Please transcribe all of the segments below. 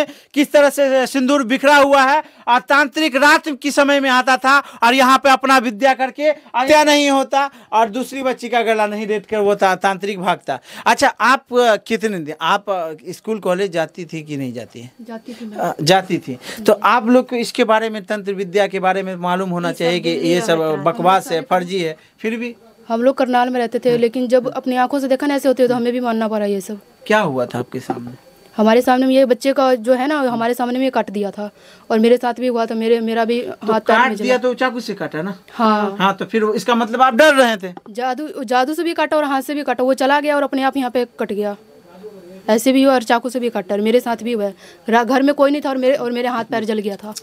में किस तरह से सिंदूर बिखरा हुआ है और तांत्रिक रात के समय में आता था और यहाँ पे अपना विद्या करके हत्या नहीं होता और दूसरी बच्ची का गला नहीं देख कर वो था तांत्रिक भागता अच्छा आप कितने दिन आप स्कूल कॉलेज जाती थी कि नहीं जाती जाती थी जाती थी तो आप लोग को इसके बारे में तंत्र विद्या के बारे में मालूम होना चाहिए कि ये सब बकवास है फर्जी है फिर भी हम लोग करनाल में रहते थे हाँ। लेकिन जब अपनी आंखों से देखा ना ऐसे होते हैं तो हमें भी मानना पड़ा ये सब क्या हुआ था आपके सामने हमारे सामने में ये बच्चे का जो है ना हमारे सामने में कट दिया था और मेरे साथ भी हुआ था मेरे मेरा भी तो हाथ काट दिया तो चाकू से काटा ना हाँ हाँ तो फिर इसका मतलब आप डर रहे थे जादू जादू से भी काटा और हाथ से भी काटा वो चला गया और अपने आप यहाँ पे कट गया ऐसे भी हुआ और चाकू से भी काटा और मेरे साथ भी हुआ घर में कोई नहीं था और मेरे और मेरे हाथ पैर जल गया था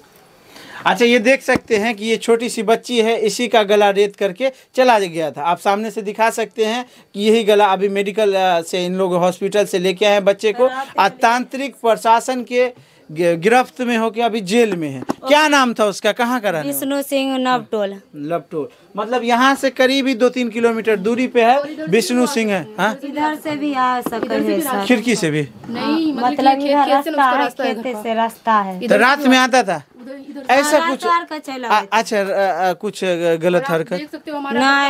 अच्छा ये देख सकते हैं कि ये छोटी सी बच्ची है इसी का गला रेत करके चला गया था आप सामने से दिखा सकते हैं कि यही गला अभी मेडिकल से इन लोग हॉस्पिटल से लेके आए हैं बच्चे को तांत्रिक प्रशासन के गिरफ्त में हो के अभी जेल में है क्या नाम था उसका कहाँ का विष्णु सिंह नवटोल नवटोल मतलब यहाँ से करीब ही दो तीन किलोमीटर दूरी पे है विष्णु सिंह है हाँ? इधर से भी आ सकते खिड़की से भी नहीं मतलब, मतलब रास्ता है तो रात में आता था ऐसा कुछ अच्छा कुछ गलत हरकत देख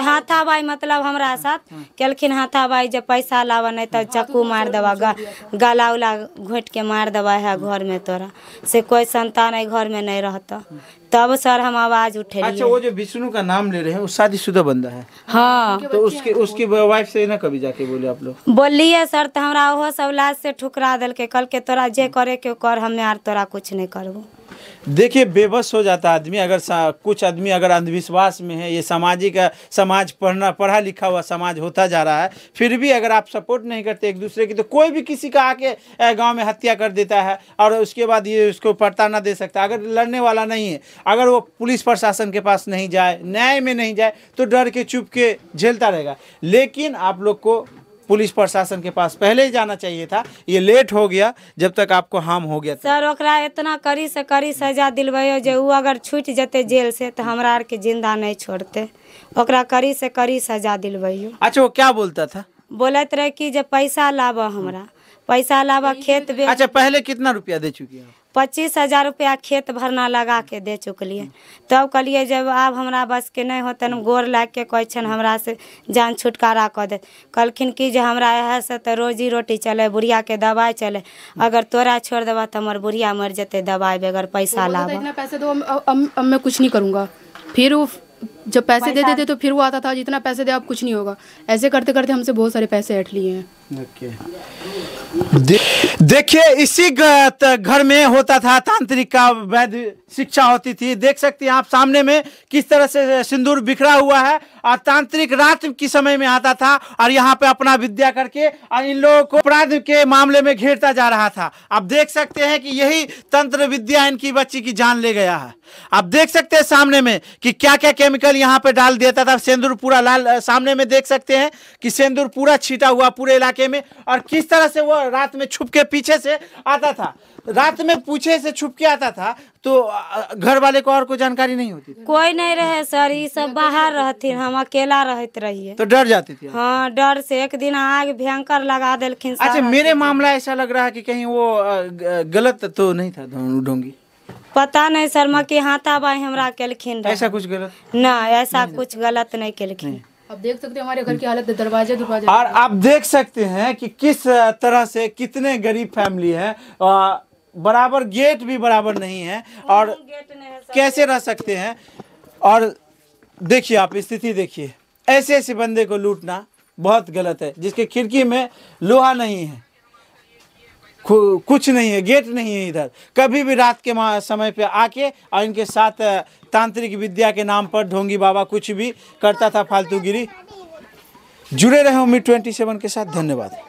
हाथा भाई मतलब हमारा साथ हाँ। कलखिन भाई जब पैसा लावा नहीं तो चक्कू मार देवा तो गला उला घोट के मार दवा है घर में तोरा से कोई संतान है घर में नहीं रहता तब सर हम आवाज उठे अच्छा वो जो विष्णु का नाम ले रहे हैं वो शादी शुदा बंदा है हाँ तो उसके उसकी वाइफ से ना कभी जाके बोले आप लोग बोलिए सर तो हमारा ओहो सब लाज से ठुकरा दल के कल के तोरा जे करे के कर हमें यार तोरा कुछ नहीं करबो देखिए बेबस हो जाता आदमी अगर कुछ आदमी अगर अंधविश्वास में है ये सामाजिक समाज पढ़ना पढ़ा लिखा हुआ समाज होता जा रहा है फिर भी अगर आप सपोर्ट नहीं करते एक दूसरे की तो कोई भी किसी का आके गांव में हत्या कर देता है और उसके बाद ये उसको पड़ता ना दे सकता अगर लड़ने वाला नहीं है अगर वो पुलिस प्रशासन के पास नहीं जाए न्याय में नहीं जाए तो डर के चुप के झेलता रहेगा लेकिन आप लोग को पुलिस प्रशासन के पास पहले ही जाना चाहिए था ये लेट हो गया जब तक आपको हार्म हो गया सर ओकरा इतना कड़ी से कड़ी सजा दिलवाइयो जो वो अगर छूट जते जेल से तो हमारा आर के जिंदा नहीं छोड़ते ओकरा कड़ी से कड़ी सजा दिलवाइयो अच्छा वो क्या बोलता था बोलते रहे कि जब पैसा लाब हमारा पैसा लाबा खेत भी अच्छा पहले कितना रुपया दे चुकी है पच्चीस हजार रुपया खेत भरना लगा के दे चुकलिए तब तो कलिए जब आप हमरा बस के नहीं होते गोर लाग के कहे हमरा से जान छुटकारा कर दे कलखिन कि जो हमरा यह से तो रोजी रोटी चले बुढ़िया के दवाई चले अगर तोरा छोड़ देबा तो हमार बुढ़िया मर जते दवाई बगैर पैसा लाभ इतना पैसे दो अब मैं कुछ नहीं करूँगा फिर वो जब पैसे दे देते तो फिर वो आता था जितना पैसे दे आप कुछ नहीं होगा ऐसे करते करते हमसे बहुत सारे पैसे ऐठ लिए हैं देखिए इसी घर में होता था तांत्रिक का वैध शिक्षा होती थी देख सकते हैं आप सामने में किस तरह से सिंदूर बिखरा हुआ है और तांत्रिक रात के समय में आता था और यहाँ पे अपना विद्या करके और इन लोगों को अपराध के मामले में घेरता जा रहा था आप देख सकते हैं कि यही तंत्र विद्या इनकी बच्ची की जान ले गया है आप देख सकते हैं सामने में कि क्या क्या केमिकल यहाँ पे डाल देता था सेंदूर पूरा लाल सामने में देख सकते हैं कि सेंदूर पूरा छीटा हुआ पूरे इलाके में और किस तरह से वो रात में छुप के पीछे से आता था रात में पूछे से छुप के आता था तो घर वाले को और कोई जानकारी नहीं होती कोई नहीं रहे सर ये सब बाहर रहती हम अकेला रहते रहिए तो डर जाती थी हाँ डर से एक दिन आग भयंकर लगा दिलखिन अच्छा मेरे मामला ऐसा लग रहा है कि कहीं वो गलत तो नहीं था ढोंगी पता नहीं सर के हाथा बाई हमारा कलखिन ऐसा कुछ गलत न ऐसा कुछ गलत नहीं कलखिन आप देख सकते हैं हमारे घर की हालत दरवाजे दरवाजे और आप देख सकते हैं कि किस तरह से कितने गरीब फैमिली है बराबर गेट भी बराबर नहीं है और कैसे रह सकते हैं और देखिए आप स्थिति देखिए ऐसे ऐसे बंदे को लूटना बहुत गलत है जिसके खिड़की में लोहा नहीं है कुछ नहीं है गेट नहीं है इधर कभी भी रात के समय पे आके और इनके साथ तांत्रिक विद्या के नाम पर ढोंगी बाबा कुछ भी करता था फालतूगिरी जुड़े रहे हो मी ट्वेंटी सेवन के साथ धन्यवाद